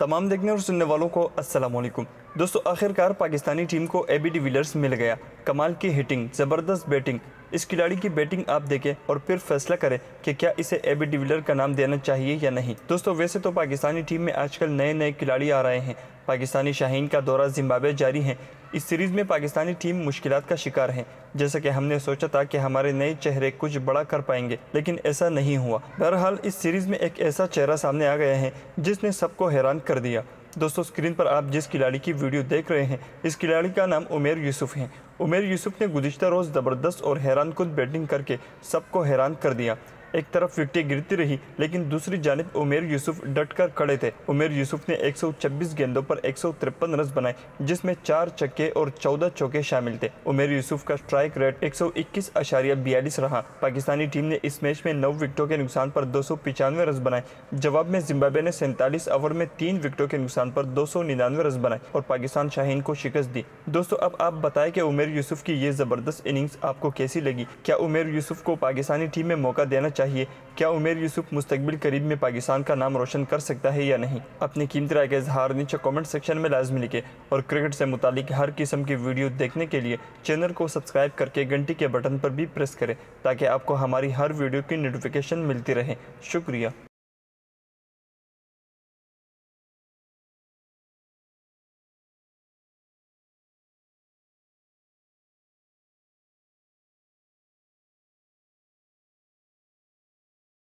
तमाम देखने और सुनने वालों को अस्सलाम वालेकुम दोस्तों आखिरकार पाकिस्तानी टीम को ए बी मिल गया कमाल की हिटिंग ज़बरदस्त बैटिंग इस खिलाड़ी की बैटिंग आप देखें और फिर फैसला करें कि क्या इसे ए बी का नाम देना चाहिए या नहीं दोस्तों वैसे तो पाकिस्तानी टीम में आजकल नए नए खिलाड़ी आ रहे हैं पाकिस्तानी शाहीन का दौरा जिम्बाब्वे जारी है इस सीरीज़ में पाकिस्तानी टीम मुश्किल का शिकार है जैसा कि हमने सोचा था कि हमारे नए चेहरे कुछ बड़ा कर पाएंगे लेकिन ऐसा नहीं हुआ बहरहाल इस सीरीज़ में एक ऐसा चेहरा सामने आ गया है जिसने सबको हैरान कर दिया दोस्तों स्क्रीन पर आप जिस खिलाड़ी की वीडियो देख रहे हैं इस खिलाड़ी का नाम उमेर यूसुफ है उमेर यूसुफ ने गुजशत रोज़ ज़बरदस्त और हैरान बैटिंग करके सबको हैरान कर दिया एक तरफ विकटें गिरती रही लेकिन दूसरी जानब उमेर यूसुफ डट कर खड़े थे उमेर यूसुफ ने 126 गेंदों पर एक रन बनाए जिसमें चार छक्के और 14 चौके शामिल थे उमेर यूसुफ का स्ट्राइक रेट एक रहा पाकिस्तानी टीम ने इस मैच में नौ विकटों के नुकसान पर दो रन बनाए जवाब में जिम्बाबे ने सैंतालीस ओवर में तीन विकटों के नुकसान पर दो रन बनाए और पाकिस्तान शाहीन को शिकस्त दी दोस्तों अब आप बताएं कि उमेर यूसुफ की ये जबरदस्त इनिंग्स आपको कैसी लगी क्या उमेर यूसुफ को पाकिस्तानी टीम में मौका देना चाहिए चाहिए क्या उमेर यूसुफ मुस्तबिल करीब में पाकिस्तान का नाम रोशन कर सकता है या नहीं अपनी कीमती राय का इजहार नीचे कमेंट सेक्शन में लाजमी लिखें और क्रिकेट से मुतालिक हर किस्म की वीडियो देखने के लिए चैनल को सब्सक्राइब करके घंटी के बटन पर भी प्रेस करें ताकि आपको हमारी हर वीडियो की नोटिफिकेशन मिलती रहे शुक्रिया